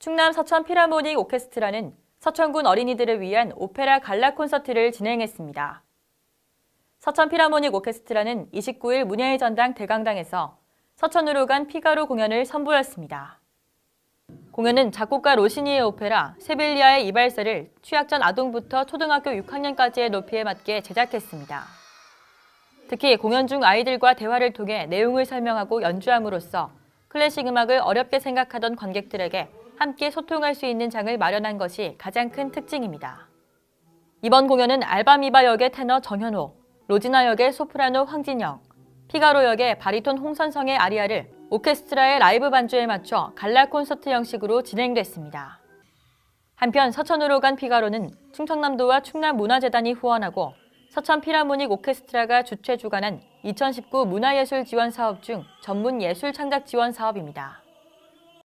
충남 서천 피라모닉 오케스트라는 서천군 어린이들을 위한 오페라 갈라 콘서트를 진행했습니다. 서천 피라모닉 오케스트라는 29일 문예의 전당 대강당에서 서천으로 간 피가로 공연을 선보였습니다. 공연은 작곡가 로시니의 오페라 세빌리아의 이발세를 취약전 아동부터 초등학교 6학년까지의 높이에 맞게 제작했습니다. 특히 공연 중 아이들과 대화를 통해 내용을 설명하고 연주함으로써 클래식 음악을 어렵게 생각하던 관객들에게 함께 소통할 수 있는 장을 마련한 것이 가장 큰 특징입니다. 이번 공연은 알바미바 역의 테너 정현호, 로지나 역의 소프라노 황진영, 피가로 역의 바리톤 홍선성의 아리아를 오케스트라의 라이브 반주에 맞춰 갈라 콘서트 형식으로 진행됐습니다. 한편 서천으로 간 피가로는 충청남도와 충남문화재단이 후원하고 서천 피라모닉 오케스트라가 주최 주관한 2019 문화예술 지원 사업 중 전문 예술 창작 지원 사업입니다.